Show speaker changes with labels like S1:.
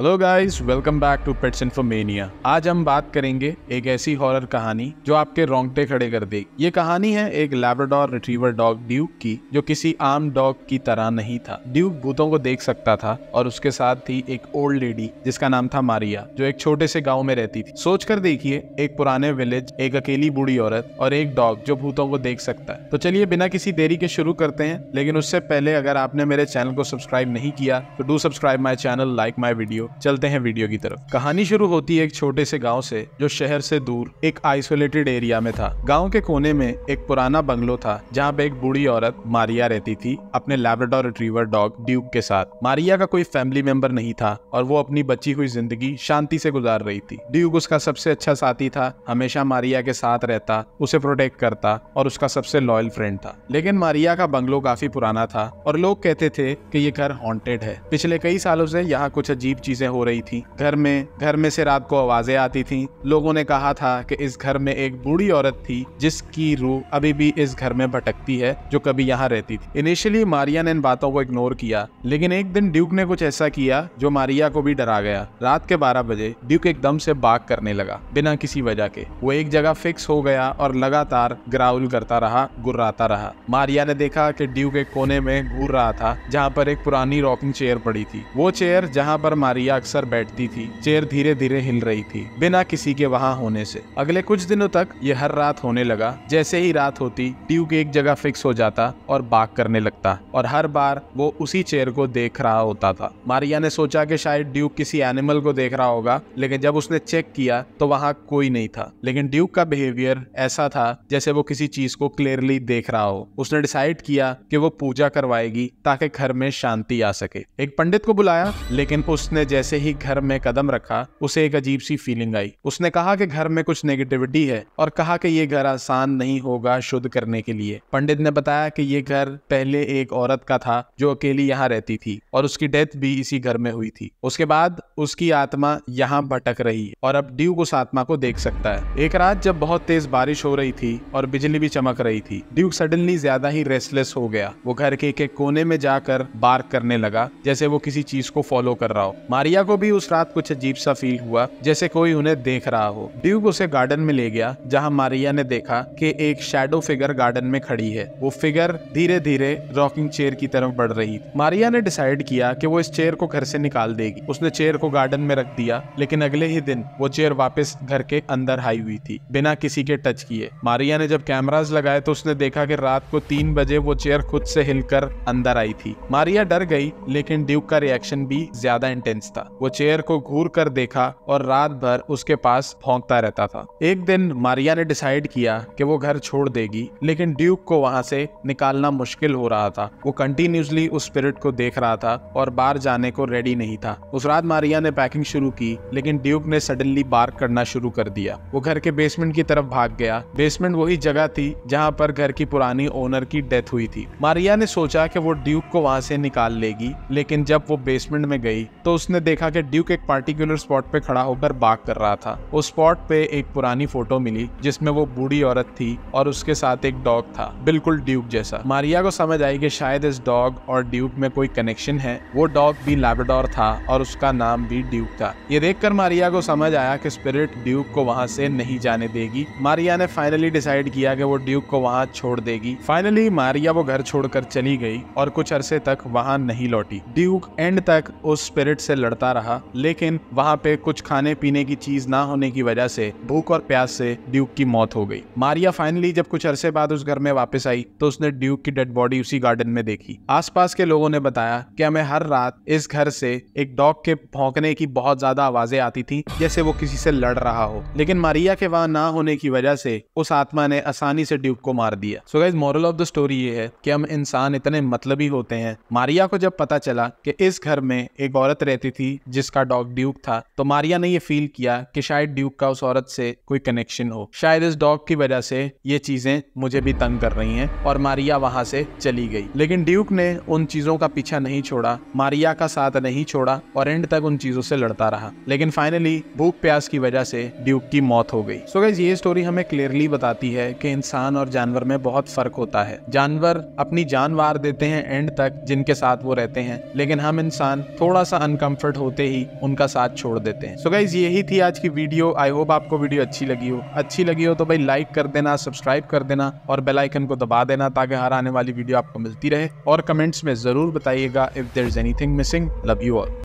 S1: hello guys welcome back to pets Infomania आज हम बात करेंगे एक ऐसी हॉरर कहानी जो आपके रोंगटे खड़े कर दे ये कहानी है एक लैब्राडोर रिट्रीवर डॉग ड्यूक की जो किसी आम डॉग की तरह नहीं था ड्यूक भूतों को देख सकता था और उसके साथ थी एक ओल्ड लेडी जिसका नाम था मारिया जो एक छोटे से गाँव में रहती थी सोच कर देखिए एक पुराने विलेज एक अकेली बूढ़ी औरत और एक डॉग जो भूतों को देख सकता है तो चलिए बिना किसी देरी के शुरू करते हैं लेकिन उससे पहले अगर आपने मेरे चैनल को सब्सक्राइब नहीं किया तो do subscribe my channel like my video चलते हैं वीडियो की तरफ कहानी शुरू होती है एक छोटे से गाँव से जो शहर से दूर एक आइसोलेटेड एरिया में था गाँव के कोने में एक पुराना बंगलो था जहाँ पे एक बूढ़ी औरत मारिया रहती थी अपने लेब्राडोर रिट्रीवर डॉग ड्यूक के साथ मारिया का कोई फैमिली मेंबर नहीं था और वो अपनी बची हुई जिंदगी शांति से गुजार रही थी ड्यूक उसका सबसे अच्छा साथी था हमेशा मारिया के साथ रहता उसे प्रोटेक्ट करता और उसका सबसे लॉयल फ्रेंड था लेकिन मारिया का बंगलो काफी पुराना था और लोग कहते थे कि ये घर हॉन्टेड है पिछले कई सालों से यहाँ कुछ अजीब चीज चीज़ें हो रही थी घर में घर में से रात को आवाज़ें आती थीं लोगों ने कहा था कि इस घर में एक बूढ़ी औरत थी जिसकी रूह अभी भी इस घर में भटकती है जो कभी यहाँ रहती थी इनिशियली मारिया ने इन बातों को इग्नोर किया लेकिन एक दिन ड्यूक ने कुछ ऐसा किया जो मारिया को भी डरा गया रात के बारह बजे ड्यूक एकदम से बाग करने लगा बिना किसी वजह के वो एक जगह फिक्स हो गया और लगातार ग्राउल करता रहा गुर्राता रहा मारिया ने देखा कि ड्यूक एक कोने में घूर रहा था जहाँ पर एक पुरानी रॉकिंग चेयर पड़ी थी वो चेयर जहाँ पर मारिया आलिया अक्सर बैठती थी चेयर धीरे धीरे हिल रही थी बिना किसी के वहाँ होने से अगले कुछ दिनों तक ये हर रात होने लगा जैसे ही रात होती ट्यूब एक जगह फिक्स हो जाता और बाग करने लगता और हर बार वो उसी चेयर को देख रहा होता था मारिया ने सोचा कि शायद ड्यूक किसी एनिमल को देख रहा होगा लेकिन जब उसने चेक किया तो वहाँ कोई नहीं था लेकिन ड्यूक का बिहेवियर ऐसा था जैसे वो किसी चीज को क्लियरली देख रहा हो उसने डिसाइड किया कि वो पूजा करवाएगी ताकि घर में शांति आ सके एक पंडित को बुलाया लेकिन उसने जैसे जैसे ही घर में कदम रखा उसे एक अजीब सी फीलिंग आई उसने कहा कि घर में कुछ नेगेटिविटी है और कहा कि ये घर आसान नहीं होगा शुद्ध करने के लिए पंडित ने बताया कि ये घर पहले एक औरत का था जो अकेली यहाँ रहती थी और उसकी डेथ भी इसी घर में हुई थी उसके बाद उसकी आत्मा यहाँ भटक रही और अब ड्यूक उस आत्मा को देख सकता है एक रात जब बहुत तेज बारिश हो रही थी और बिजली भी चमक रही थी ड्यूक सडनली ज्यादा ही रेस्टलेस हो गया वो घर के एक कोने में जाकर बार्क करने लगा जैसे वो किसी चीज को फॉलो कर रहा हो मारिया को भी उस रात कुछ अजीब सा फील हुआ जैसे कोई उन्हें देख रहा हो ड्यूक उसे गार्डन में ले गया जहाँ मारिया ने देखा कि एक शेडो फिगर गार्डन में खड़ी है वो फिगर धीरे धीरे रॉकिंग चेयर की तरफ बढ़ रही मारिया ने डिसाइड किया कि वो इस चेयर को घर से निकाल देगी उसने चेयर को गार्डन में रख दिया लेकिन अगले ही दिन वो चेयर वापस घर के अंदर हाई हुई थी बिना किसी के टच किए मारिया ने जब कैमराज लगाए तो उसने देखा कि रात को तीन बजे वो चेयर खुद से हिलकर अंदर आई थी मारिया डर गई लेकिन ड्यूक का रिएक्शन भी ज्यादा इंटेंस खींचता वो चेयर को घूर कर देखा और रात भर उसके पास भोंकता रहता था एक दिन मारिया ने डिसाइड किया कि वो घर छोड़ देगी लेकिन ड्यूक को वहां से निकालना मुश्किल हो रहा था वो कंटिन्यूसली उस स्पिरिट को देख रहा था और बाहर जाने को रेडी नहीं था उस रात मारिया ने पैकिंग शुरू की लेकिन ड्यूक ने सडनली बार करना शुरू कर दिया वो घर के बेसमेंट की तरफ भाग गया बेसमेंट वही जगह थी जहाँ पर घर की पुरानी ओनर की डेथ हुई थी मारिया ने सोचा कि वो ड्यूक को वहां से निकाल लेगी लेकिन जब वो बेसमेंट में गई तो उसने उसने देखा कि ड्यूक एक पार्टिकुलर स्पॉट पे खड़ा होकर बाग कर रहा था उस स्पॉट पे एक पुरानी फोटो मिली जिसमें वो बूढ़ी औरत थी और उसके साथ एक डॉग था बिल्कुल ड्यूक जैसा मारिया को समझ आई कि शायद इस डॉग और ड्यूक में कोई कनेक्शन है वो डॉग भी लैबडोर था और उसका नाम भी ड्यूक था ये देखकर मारिया को समझ आया कि स्पिरिट ड्यूक को वहाँ से नहीं जाने देगी मारिया ने फाइनली डिसाइड किया कि वो ड्यूक को वहाँ छोड़ देगी फाइनली मारिया वो घर छोड़कर चली गई और कुछ अरसे तक वहाँ नहीं लौटी ड्यूक एंड तक उस स्पिरिट से लड़ लड़ता रहा लेकिन वहाँ पे कुछ खाने पीने की चीज ना होने की वजह से भूख और प्यास से ड्यूक की मौत हो गई मारिया फाइनली जब कुछ अरसे बाद उस घर में वापस आई तो उसने ड्यूक की डेड बॉडी उसी गार्डन में देखी आसपास के लोगों ने बताया कि हमें हर रात इस घर से एक डॉग के भौंकने की बहुत ज्यादा आवाजें आती थी जैसे वो किसी से लड़ रहा हो लेकिन मारिया के वहाँ ना होने की वजह से उस आत्मा ने आसानी से ड्यूक को मार दिया so guys moral of the story ये है कि हम इंसान इतने मतलबी होते हैं मारिया को जब पता चला कि इस घर में एक औरत रहती थी जिसका डॉग ड्यूक था तो मारिया ने ये फील किया कि शायद ड्यूक का उस औरत से कोई कनेक्शन हो शायद इस डॉग की वजह से ये चीजें मुझे भी तंग कर रही हैं और मारिया वहां से चली गई लेकिन ड्यूक ने उन चीजों का पीछा नहीं छोड़ा मारिया का साथ नहीं छोड़ा और एंड तक उन चीजों से लड़ता रहा लेकिन फाइनली भूख प्यास की वजह से ड्यूक की मौत हो गई सो ये स्टोरी हमें क्लियरली बताती है कि इंसान और जानवर में बहुत फर्क होता है जानवर अपनी जान वार देते हैं एंड तक जिनके साथ वो रहते हैं लेकिन हम इंसान थोड़ा सा अनकम्फर्ट डिस्कम्फर्ट होते ही उनका साथ छोड़ देते हैं सो गाइज यही थी आज की वीडियो आई होप आपको वीडियो अच्छी लगी हो अच्छी लगी हो तो भाई लाइक कर देना सब्सक्राइब कर देना और बेलाइकन को दबा देना ताकि हर आने वाली वीडियो आपको मिलती रहे और कमेंट्स में जरूर बताइएगा if there is anything missing love you all